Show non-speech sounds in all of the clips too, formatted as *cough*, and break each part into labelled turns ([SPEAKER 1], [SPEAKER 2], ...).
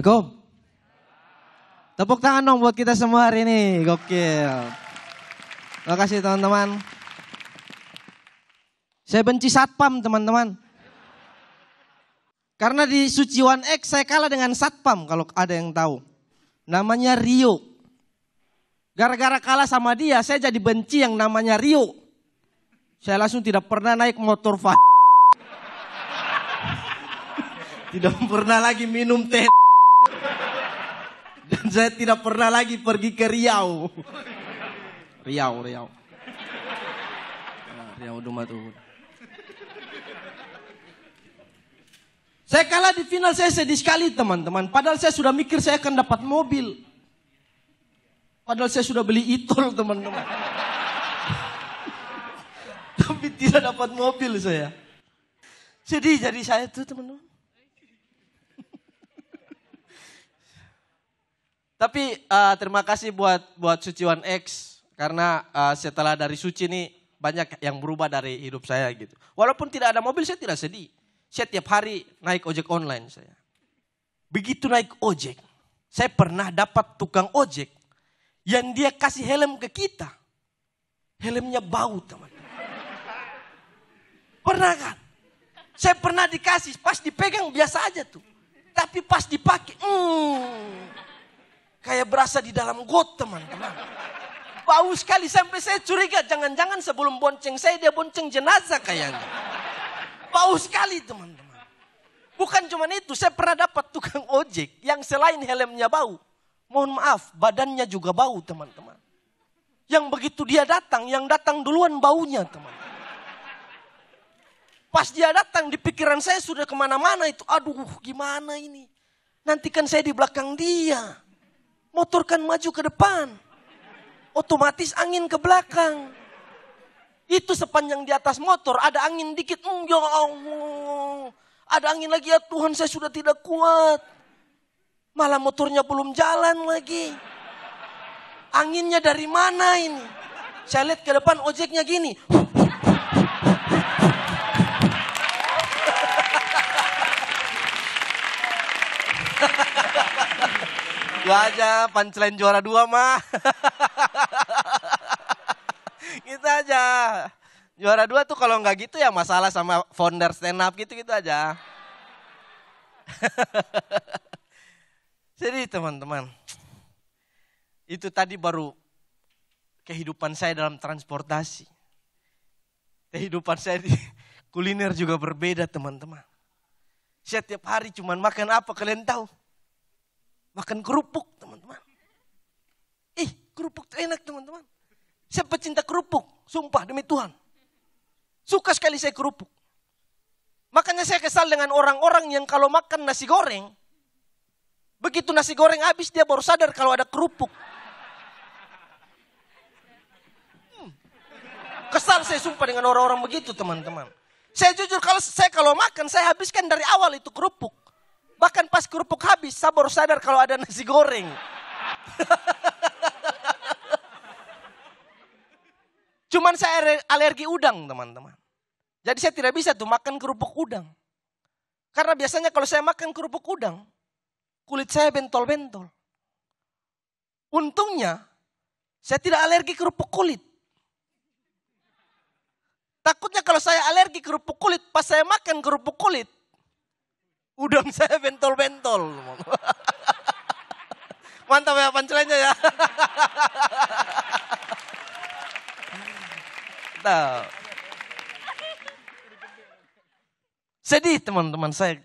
[SPEAKER 1] Assalamualaikum. Tepuk tangan dong buat kita semua hari ini. Gokil. Terima kasih teman-teman. Saya benci satpam teman-teman. Karena di Suciwan X saya kalah dengan satpam kalau ada yang tahu. Namanya Rio. Gara-gara kalah sama dia saya jadi benci yang namanya Rio. Saya langsung tidak pernah naik motor *laughs* tidak pernah lagi minum teh. Dan saya tidak pernah lagi pergi ke Riau. Riau, Riau. Ah, Riau Dumatuhun. Saya kalah di final saya sedih sekali teman-teman. Padahal saya sudah mikir saya akan dapat mobil. Padahal saya sudah beli itol teman-teman. *laughs* Tapi tidak dapat mobil saya. Sedih jadi saya tuh teman-teman. Tapi uh, terima kasih buat buat Suciwan X karena uh, setelah dari Suci ini banyak yang berubah dari hidup saya gitu. Walaupun tidak ada mobil saya tidak sedih. Saya tiap hari naik ojek online saya. Begitu naik ojek, saya pernah dapat tukang ojek yang dia kasih helm ke kita. Helmnya bau teman. Pernah kan? Saya pernah dikasih, pas dipegang biasa aja tuh. Tapi pas dipakai, hmm. Kayak berasa di dalam got teman-teman. Bau sekali sampai saya curiga jangan-jangan sebelum bonceng saya dia bonceng jenazah kayaknya. Bau sekali teman-teman. Bukan cuma itu, saya pernah dapat tukang ojek yang selain helmnya bau. Mohon maaf, badannya juga bau teman-teman. Yang begitu dia datang, yang datang duluan baunya teman. -teman. Pas dia datang di pikiran saya sudah kemana-mana itu. Aduh gimana ini. nantikan saya di belakang dia motor kan maju ke depan. Otomatis angin ke belakang. Itu sepanjang di atas motor ada angin dikit. Mm, ya Allah. Ada angin lagi ya Tuhan saya sudah tidak kuat. Malah motornya belum jalan lagi. Anginnya dari mana ini? Saya lihat ke depan ojeknya gini. gua aja punchline juara dua mah. kita *laughs* gitu aja. Juara dua tuh kalau nggak gitu ya masalah sama founder stand up gitu-gitu aja. Jadi *laughs* teman-teman, itu tadi baru kehidupan saya dalam transportasi. Kehidupan saya di *laughs* kuliner juga berbeda teman-teman. setiap hari cuman makan apa kalian tahu? makan kerupuk teman-teman. Ih kerupuk itu enak teman-teman. Saya pecinta kerupuk, sumpah demi Tuhan. Suka sekali saya kerupuk. Makanya saya kesal dengan orang-orang yang kalau makan nasi goreng, begitu nasi goreng habis dia baru sadar kalau ada kerupuk. Hmm. Kesal saya sumpah dengan orang-orang begitu teman-teman. Saya jujur kalau saya kalau makan saya habiskan dari awal itu kerupuk. Bahkan pas kerupuk habis, saya baru sadar kalau ada nasi goreng. *laughs* Cuman saya alergi udang, teman-teman. Jadi saya tidak bisa tuh makan kerupuk udang. Karena biasanya kalau saya makan kerupuk udang, kulit saya bentol-bentol. Untungnya, saya tidak alergi kerupuk kulit. Takutnya kalau saya alergi kerupuk kulit, pas saya makan kerupuk kulit, Udang saya bentol-bentol. Mantap ya pancelannya ya. nah. Sedih teman-teman saya.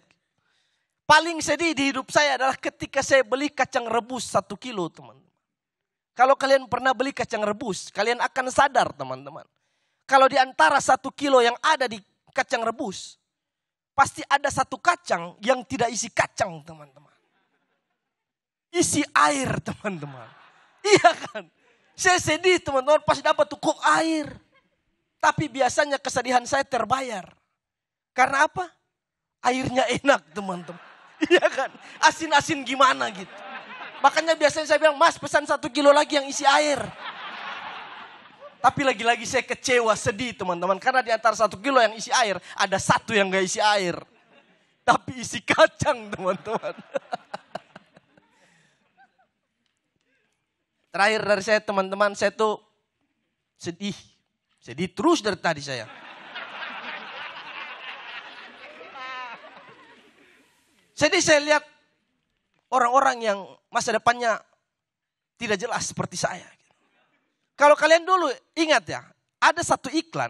[SPEAKER 1] Paling sedih di hidup saya adalah ketika saya beli kacang rebus satu kilo teman. Kalau kalian pernah beli kacang rebus, kalian akan sadar teman-teman. Kalau di antara satu kilo yang ada di kacang rebus, pasti ada satu kacang yang tidak isi kacang, teman-teman. Isi air, *laughs* teman-teman. Iya kan? Saya sedih, teman-teman, pasti dapat tukuk air. Tapi biasanya kesedihan saya terbayar. Karena apa? Airnya enak, teman-teman. *laughs* Iya kan? Asin-asin gimana gitu. Makanya biasanya saya bilang, mas pesan satu kilo lagi yang isi air. Tapi lagi-lagi saya kecewa, sedih teman-teman. Karena di antara satu kilo yang isi air, ada satu yang gak isi air. Tapi isi kacang teman-teman. *laughs* Terakhir dari saya teman-teman, saya tuh sedih. Sedih terus dari tadi saya. Jadi *laughs* saya lihat orang-orang yang masa depannya tidak jelas seperti saya. Kalau kalian dulu ingat ya, ada satu iklan.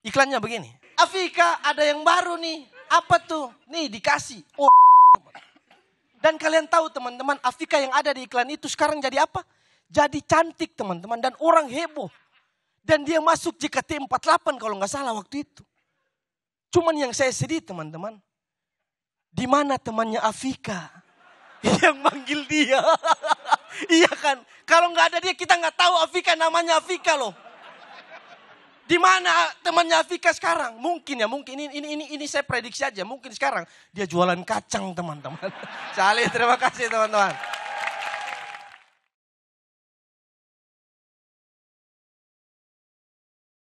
[SPEAKER 1] Iklannya begini. Afika ada yang baru nih. Apa tuh? Nih dikasih. Oh. Dan kalian tahu teman-teman, Afika yang ada di iklan itu sekarang jadi apa? Jadi cantik teman-teman dan orang heboh. Dan dia masuk JKT48 kalau nggak salah waktu itu. Cuman yang saya sedih teman-teman, di mana temannya Afika *laughs* yang manggil dia? *laughs* *laughs* Iya kan? Kalau nggak ada dia kita nggak tahu Afika namanya Afika loh. Di mana temannya Afika sekarang? Mungkin ya, mungkin ini ini ini, ini saya prediksi aja. Mungkin sekarang dia jualan kacang teman-teman. *laughs* Salih terima kasih teman-teman.